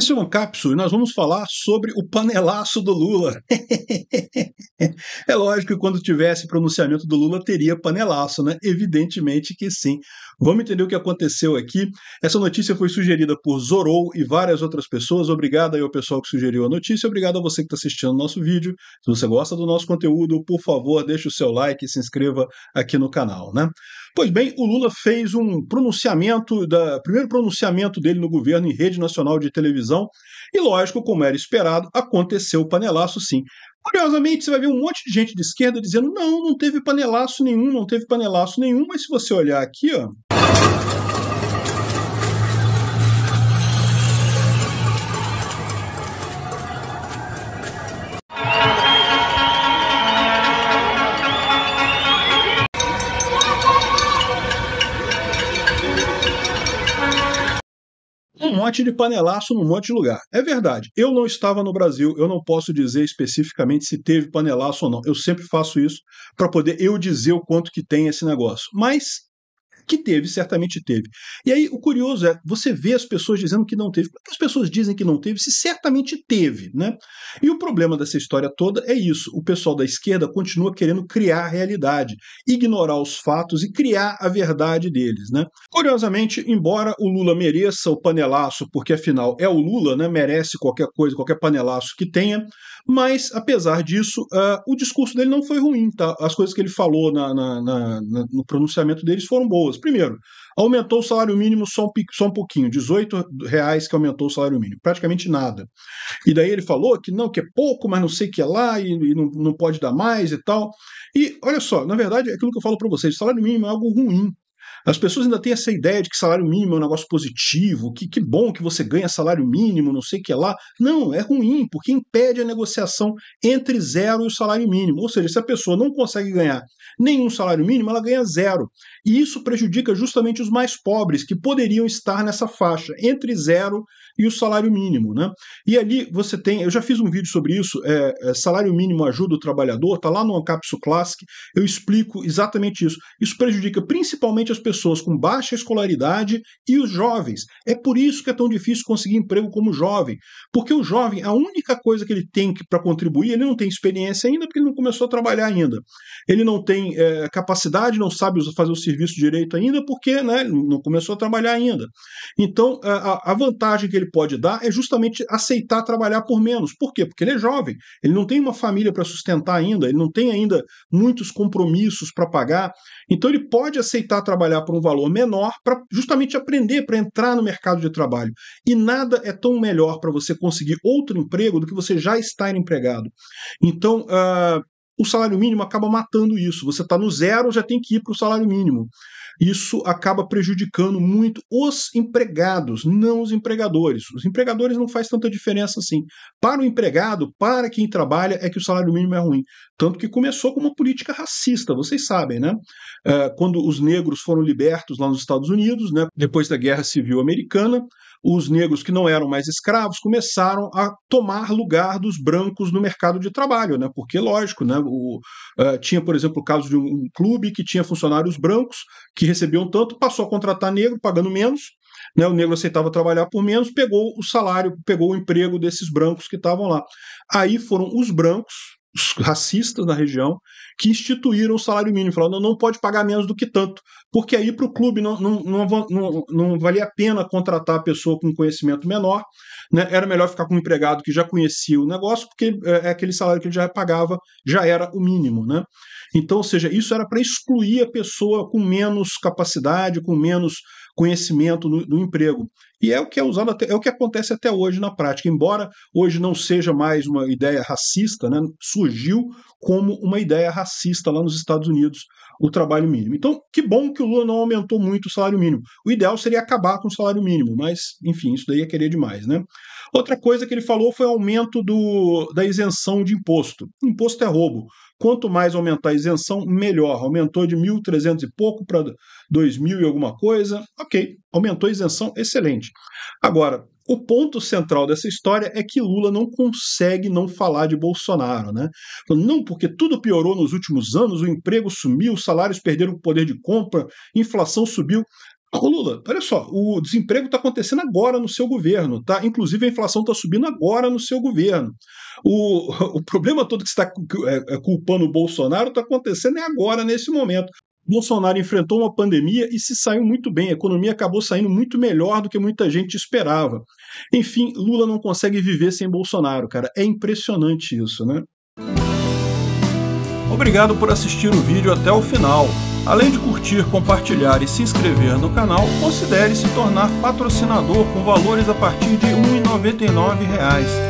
Esse é o Ancapso e nós vamos falar sobre o panelaço do Lula. é lógico que quando tivesse pronunciamento do Lula teria panelaço, né? Evidentemente que sim. Vamos entender o que aconteceu aqui. Essa notícia foi sugerida por Zorou e várias outras pessoas. Obrigado aí ao pessoal que sugeriu a notícia. Obrigado a você que está assistindo o nosso vídeo. Se você gosta do nosso conteúdo, por favor, deixe o seu like e se inscreva aqui no canal, né? Pois bem, o Lula fez um pronunciamento, da, primeiro pronunciamento dele no governo em rede nacional de televisão e lógico, como era esperado, aconteceu o panelaço sim. Curiosamente, você vai ver um monte de gente de esquerda dizendo: não, não teve panelaço nenhum, não teve panelaço nenhum, mas se você olhar aqui, ó, um é. monte de panelaço num monte de lugar. É verdade. Eu não estava no Brasil, eu não posso dizer especificamente se teve panelaço ou não. Eu sempre faço isso para poder eu dizer o quanto que tem esse negócio. Mas que teve, certamente teve. E aí o curioso é, você vê as pessoas dizendo que não teve. Por que as pessoas dizem que não teve se certamente teve, né? E o problema dessa história toda é isso. O pessoal da esquerda continua querendo criar a realidade, ignorar os fatos e criar a verdade deles, né? Curiosamente, embora o Lula mereça o panelaço, porque afinal é o Lula, né? Merece qualquer coisa, qualquer panelaço que tenha, mas apesar disso, uh, o discurso dele não foi ruim, tá? As coisas que ele falou na, na, na, no pronunciamento deles foram boas. Primeiro, aumentou o salário mínimo só um, só um pouquinho, 18 reais que aumentou o salário mínimo, praticamente nada. E daí ele falou que não, que é pouco, mas não sei que é lá e, e não, não pode dar mais e tal. E olha só, na verdade, é aquilo que eu falo para vocês, salário mínimo é algo ruim. As pessoas ainda têm essa ideia de que salário mínimo é um negócio positivo, que, que bom que você ganha salário mínimo, não sei o que lá. Não, é ruim, porque impede a negociação entre zero e o salário mínimo. Ou seja, se a pessoa não consegue ganhar nenhum salário mínimo, ela ganha zero. E isso prejudica justamente os mais pobres, que poderiam estar nessa faixa, entre zero e o salário mínimo. Né? E ali você tem, eu já fiz um vídeo sobre isso, é, é, salário mínimo ajuda o trabalhador, tá lá no Ancapsu Classic, eu explico exatamente isso. Isso prejudica principalmente as pessoas pessoas com baixa escolaridade e os jovens. É por isso que é tão difícil conseguir emprego como jovem, porque o jovem, a única coisa que ele tem para contribuir, ele não tem experiência ainda, porque ele não começou a trabalhar ainda. Ele não tem é, capacidade, não sabe fazer o serviço direito ainda, porque né, não começou a trabalhar ainda. Então, a, a vantagem que ele pode dar é justamente aceitar trabalhar por menos. Por quê? Porque ele é jovem, ele não tem uma família para sustentar ainda, ele não tem ainda muitos compromissos para pagar. Então, ele pode aceitar trabalhar pagar por um valor menor para justamente aprender, para entrar no mercado de trabalho. E nada é tão melhor para você conseguir outro emprego do que você já estar empregado. Então, uh, o salário mínimo acaba matando isso. Você está no zero, já tem que ir para o salário mínimo. Isso acaba prejudicando muito os empregados, não os empregadores. Os empregadores não faz tanta diferença assim. Para o empregado, para quem trabalha, é que o salário mínimo é ruim. Tanto que começou com uma política racista, vocês sabem, né? Eh, quando os negros foram libertos lá nos Estados Unidos, né? depois da Guerra Civil Americana, os negros que não eram mais escravos começaram a tomar lugar dos brancos no mercado de trabalho, né? Porque, lógico, né? O, uh, tinha, por exemplo, o caso de um clube que tinha funcionários brancos que recebiam tanto, passou a contratar negro pagando menos, né, o negro aceitava trabalhar por menos, pegou o salário, pegou o emprego desses brancos que estavam lá. Aí foram os brancos racistas da região que instituíram o salário mínimo, falando não pode pagar menos do que tanto, porque aí para o clube não, não, não, não, não valia a pena contratar a pessoa com conhecimento menor, né? era melhor ficar com um empregado que já conhecia o negócio, porque é, é aquele salário que ele já pagava já era o mínimo. Né? Então, ou seja, isso era para excluir a pessoa com menos capacidade, com menos conhecimento do, do emprego. E é o que é usado até, é o que acontece até hoje na prática, embora hoje não seja mais uma ideia racista, né, surgiu como uma ideia racista lá nos Estados Unidos o trabalho mínimo. Então, que bom que o Lula não aumentou muito o salário mínimo. O ideal seria acabar com o salário mínimo, mas, enfim, isso daí é querer demais, né? Outra coisa que ele falou foi o aumento do, da isenção de imposto. Imposto é roubo. Quanto mais aumentar a isenção, melhor. Aumentou de 1.300 e pouco para 2000 mil e alguma coisa, ok, aumentou a isenção, excelente. Agora, o ponto central dessa história é que Lula não consegue não falar de Bolsonaro, né? Não, porque tudo piorou nos últimos anos, o emprego sumiu, os salários perderam o poder de compra, inflação subiu. Ô Lula, olha só, o desemprego está acontecendo agora no seu governo, tá? Inclusive a inflação está subindo agora no seu governo. O, o problema todo que você está é, é, culpando o Bolsonaro está acontecendo é agora, nesse momento. Bolsonaro enfrentou uma pandemia e se saiu muito bem. A economia acabou saindo muito melhor do que muita gente esperava. Enfim, Lula não consegue viver sem Bolsonaro, cara. É impressionante isso, né? Obrigado por assistir o vídeo até o final. Além de curtir, compartilhar e se inscrever no canal, considere se tornar patrocinador com valores a partir de R$ 1,99